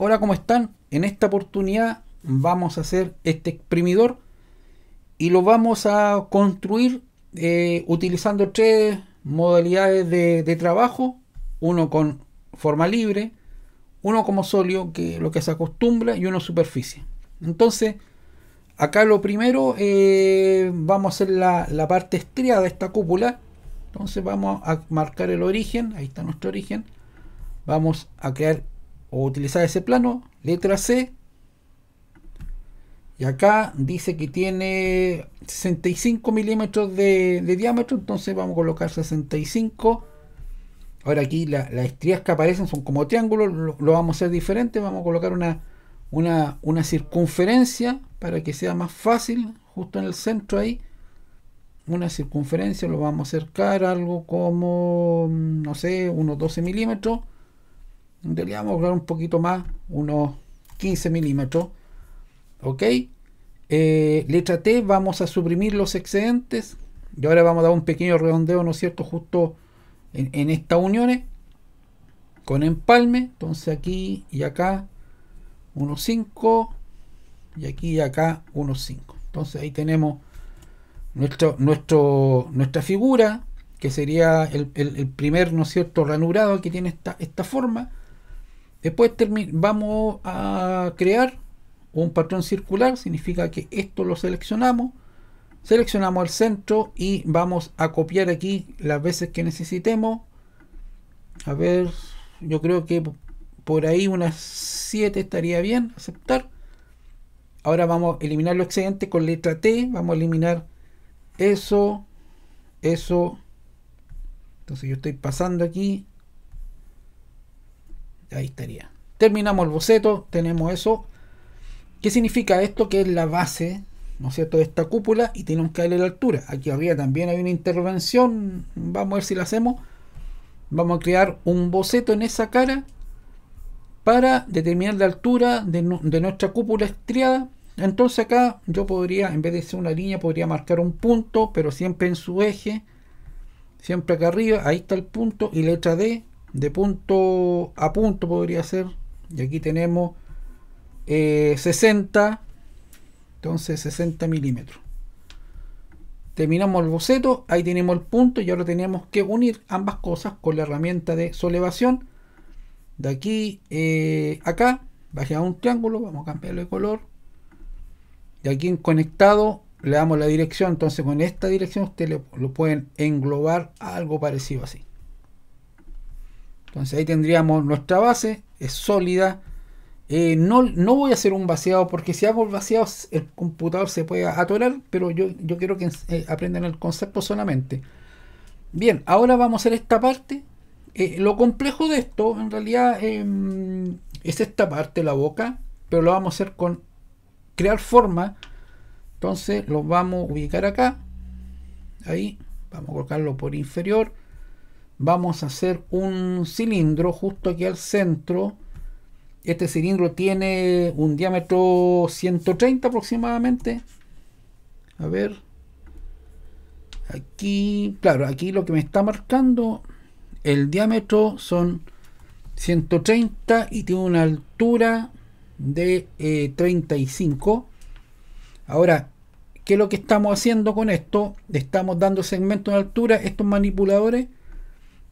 ahora como están? En esta oportunidad vamos a hacer este exprimidor y lo vamos a construir eh, utilizando tres modalidades de, trabajo. Uno con forma libre, uno como sólido, que lo que se acostumbra, y uno superficie. Entonces, acá lo primero, eh, vamos a hacer la, la parte estriada de esta cúpula. Entonces vamos a marcar el origen, ahí está nuestro origen. Vamos a crear o utilizar ese plano. Letra C. Y acá dice que tiene 65 milímetros de, diámetro, entonces vamos a colocar 65. Ahora aquí las estrías que aparecen son como triángulos, lo, vamos a hacer diferente, vamos a colocar una, una circunferencia para que sea más fácil, justo en el centro ahí. Una circunferencia, lo vamos a acercar algo como, no sé, unos 12 milímetros. En realidad vamos a un poquito más, unos 15 milímetros. ¿Ok? Eh, letra T, vamos a suprimir los excedentes. Y ahora vamos a dar un pequeño redondeo, ¿no es cierto? Justo en, estas uniones. Con empalme. Entonces aquí y acá unos 5. Y aquí y acá unos 5. Entonces ahí tenemos nuestro, nuestro, nuestra figura, que sería el, primer, ¿no es cierto?, ranurado que tiene esta, esta forma. Después vamos a crear un patrón circular, significa que esto lo seleccionamos, seleccionamos el centro y vamos a copiar aquí las veces que necesitemos. A ver, yo creo que por ahí unas 7 estaría bien, aceptar. Ahora vamos a eliminar lo excedente con letra T, vamos a eliminar eso, eso. Entonces yo estoy pasando aquí Ahí estaría. Terminamos el boceto, tenemos eso. ¿Qué significa esto? Que es la base, ¿no es cierto?, de esta cúpula y tenemos que darle la altura. Aquí arriba también hay una intervención, vamos a ver si la hacemos. Vamos a crear un boceto en esa cara para determinar la altura de, de nuestra cúpula estriada. Entonces acá yo podría, en vez de ser una línea, podría marcar un punto, pero siempre en su eje. Siempre acá arriba, ahí está el punto y letra D de punto a punto podría ser. Y aquí tenemos 60, eh, entonces 60 milímetros. Terminamos el boceto, ahí tenemos el punto y ahora tenemos que unir ambas cosas con la herramienta de solevación. De aquí eh, acá, va a un triángulo, vamos a cambiarlo de color. Y aquí en conectado le damos la dirección, entonces con esta dirección ustedes lo pueden englobar algo parecido así. Entonces ahí tendríamos nuestra base, es sólida. Eh, no, no voy a hacer un vaciado porque si hago el vaciado el computador se puede atorar, pero yo, yo quiero que eh, aprendan el concepto solamente. Bien, ahora vamos a hacer esta parte. Eh, lo complejo de esto en realidad em, es esta parte, la boca, pero lo vamos a hacer con crear forma. Entonces lo vamos a ubicar acá. Ahí, vamos a colocarlo por inferior vamos a hacer un cilindro justo aquí al centro. Este cilindro tiene un diámetro 130 aproximadamente. A ver. Aquí, claro, aquí lo que me está marcando el diámetro son 130 y tiene una altura de 35. Eh, Ahora, ¿qué es lo que estamos haciendo con esto? Estamos dando segmentos de altura. Estos manipuladores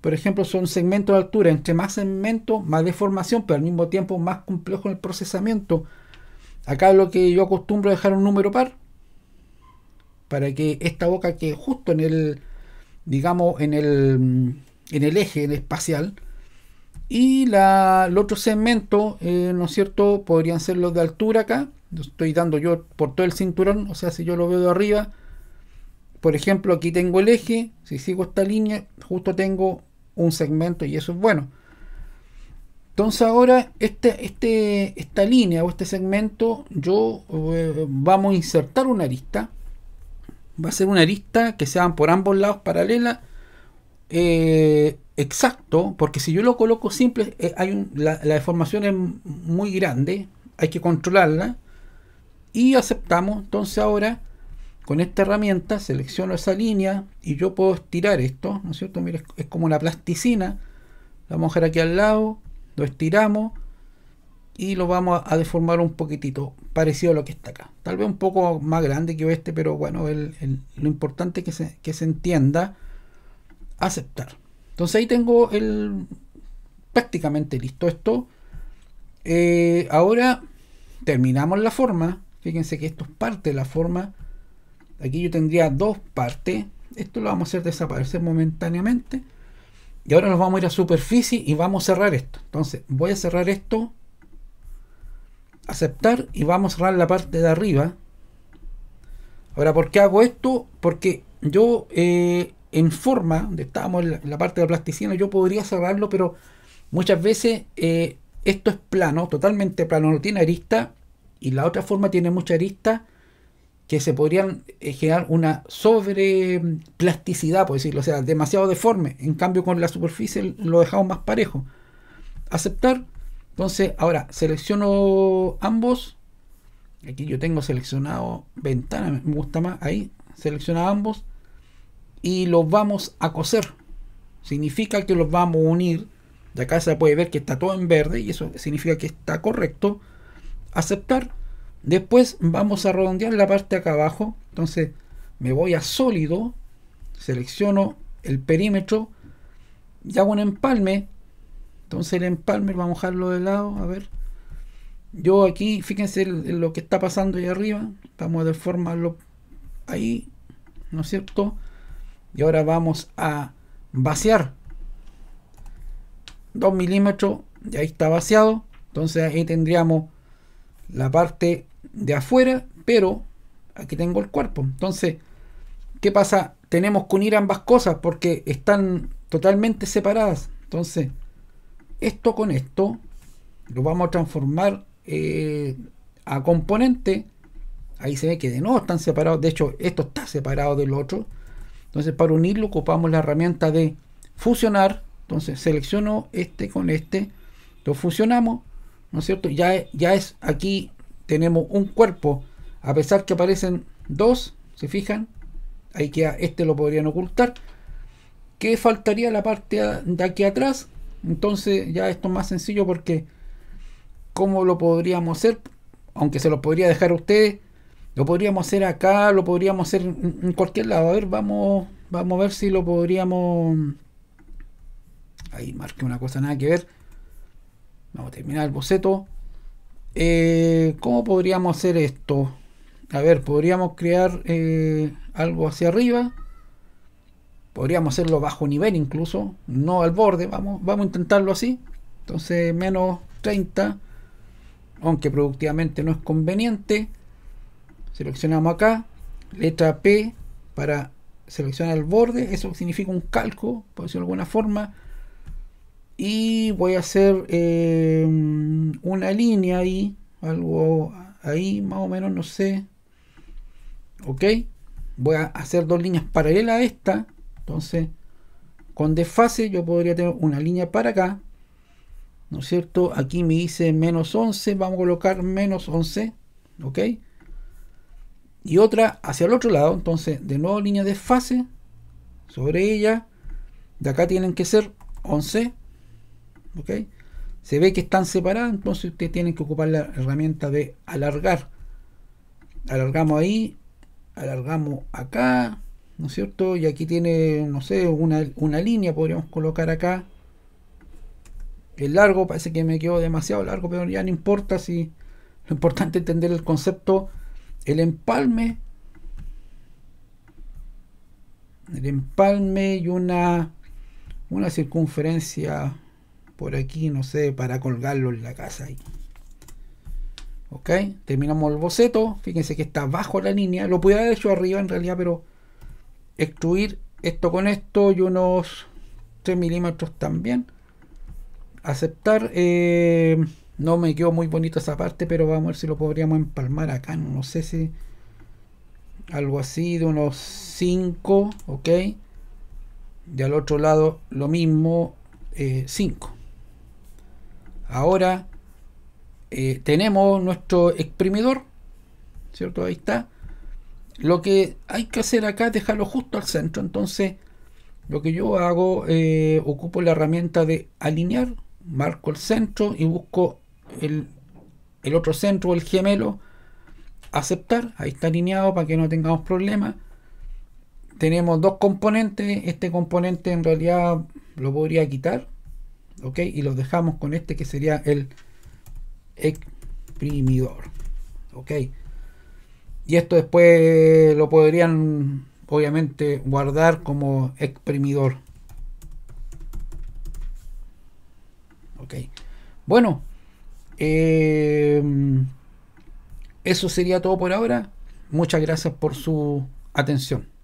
por ejemplo, son segmentos de altura. Entre más segmentos, más deformación, pero al mismo tiempo más complejo en el procesamiento. Acá lo que yo acostumbro dejar un número par para que esta boca quede justo en el, digamos, en el, mm, en el eje espacial y la, el otro segmento, eh, ¿no es cierto? Podrían ser los de altura acá. estoy dando yo por todo el cinturón, o sea, si yo lo veo de arriba, por ejemplo, aquí tengo el eje, si sigo esta línea, justo tengo un segmento y eso es bueno. Entonces ahora este, este, esta línea o este segmento yo eh, vamos a insertar una arista. Va a ser una arista que sean por ambos lados paralela. Eh, exacto, porque si yo lo coloco simple, eh, hay un, la, la, deformación es muy grande, hay que controlarla. Y aceptamos, entonces ahora con esta herramienta selecciono esa línea y yo puedo estirar esto, ¿no es cierto? Mira, es como la plasticina. La vamos a aquí al lado, lo estiramos y lo vamos a, deformar un poquitito, parecido a lo que está acá. Tal vez un poco más grande que este, pero bueno, lo importante es que se, entienda aceptar. Entonces ahí tengo el prácticamente listo esto. Eh, ahora terminamos la forma. Fíjense que esto es parte de la forma. Aquí yo tendría dos partes. Esto lo vamos a hacer desaparecer momentáneamente. Y ahora nos vamos a ir a superficie y vamos a cerrar esto. Entonces voy a cerrar esto. Aceptar y vamos a cerrar la parte de arriba. Ahora, ¿por qué hago esto? Porque yo eh, en forma, donde estábamos en la, parte de la plasticina, yo podría cerrarlo, pero muchas veces eh, esto es plano, totalmente plano, no tiene arista. Y la otra forma tiene mucha arista que se podrían eh, generar una mm, plasticidad, por decirlo, o sea, demasiado deforme. En cambio, con la superficie lo dejamos más parejo. Aceptar. Entonces, ahora selecciono ambos. Aquí yo tengo seleccionado ventana, me gusta más. Ahí, selecciona ambos. Y los vamos a coser. Significa que los vamos a unir. De acá se puede ver que está todo en verde y eso significa que está correcto. Aceptar Después vamos a redondear la parte acá abajo. Entonces me voy a sólido, selecciono el perímetro y hago un empalme. Entonces el empalme vamos a dejarlo de lado, a ver. Yo aquí, fíjense lo que está pasando ahí arriba. Vamos a deformarlo ahí, ¿no es cierto? Y ahora vamos a vaciar 2 milímetros. Y ahí está vaciado. Entonces ahí tendríamos la parte de afuera, pero aquí tengo el cuerpo. Entonces, ¿qué pasa? Tenemos que unir ambas cosas porque están totalmente separadas. Entonces, esto con esto lo vamos a transformar eh, a componente. Ahí se ve que de nuevo están separados. De hecho, esto está separado del otro. Entonces, para unirlo ocupamos la herramienta de fusionar. Entonces, selecciono este con este. Lo fusionamos. ¿No es cierto? ya es aquí tenemos un cuerpo, a pesar que aparecen dos, se fijan, ahí queda, este lo podrían ocultar, que faltaría la parte de aquí atrás, entonces ya esto es más sencillo porque cómo lo podríamos hacer, aunque se lo podría dejar a ustedes, lo podríamos hacer acá, lo podríamos hacer en cualquier lado, a ver, vamos, vamos a ver si lo podríamos, ahí que una cosa nada que ver, vamos a terminar el boceto, eh, ¿Cómo podríamos hacer esto? A ver, podríamos crear eh, algo hacia arriba. Podríamos hacerlo bajo nivel incluso. No al borde. Vamos, vamos a intentarlo así. Entonces, menos 30. Aunque productivamente no es conveniente. Seleccionamos acá. Letra P para seleccionar el borde. Eso significa un calco, por decirlo de alguna forma y voy a hacer eh, una línea ahí, algo ahí más o menos, no sé. Ok, voy a hacer dos líneas paralelas a esta. Entonces, con desfase yo podría tener una línea para acá, ¿no es cierto? Aquí me dice menos 11, vamos a colocar menos 11, ¿ok? Y otra hacia el otro lado, entonces de nuevo línea de fase sobre ella, de acá tienen que ser 11, ¿ok? Se ve que están separados, entonces ustedes tienen que ocupar la herramienta de alargar. Alargamos ahí, alargamos acá, ¿no es cierto? Y aquí tiene, no sé, una, una línea, podríamos colocar acá. El largo, parece que me quedó demasiado largo, pero ya no importa si... Lo importante es entender el concepto, el empalme el empalme y una, una circunferencia por aquí, no sé, para colgarlo en la casa. Ahí. Ok, terminamos el boceto. Fíjense que está bajo la línea. Lo pudiera haber hecho arriba en realidad, pero extruir esto con esto y unos 3 milímetros también. Aceptar. Eh, no me quedó muy bonito esa parte, pero vamos a ver si lo podríamos empalmar acá. No sé si algo así de unos 5, ok. Y al otro lado lo mismo, 5. Eh, Ahora eh, tenemos nuestro exprimidor, ¿cierto? Ahí está. Lo que hay que hacer acá es dejarlo justo al centro. Entonces, lo que yo hago, eh, ocupo la herramienta de alinear, marco el centro y busco el, el otro centro, el gemelo, aceptar. Ahí está alineado para que no tengamos problemas. Tenemos dos componentes. Este componente en realidad lo podría quitar ok y los dejamos con este que sería el exprimidor ok y esto después lo podrían obviamente guardar como exprimidor ok bueno eh, eso sería todo por ahora muchas gracias por su atención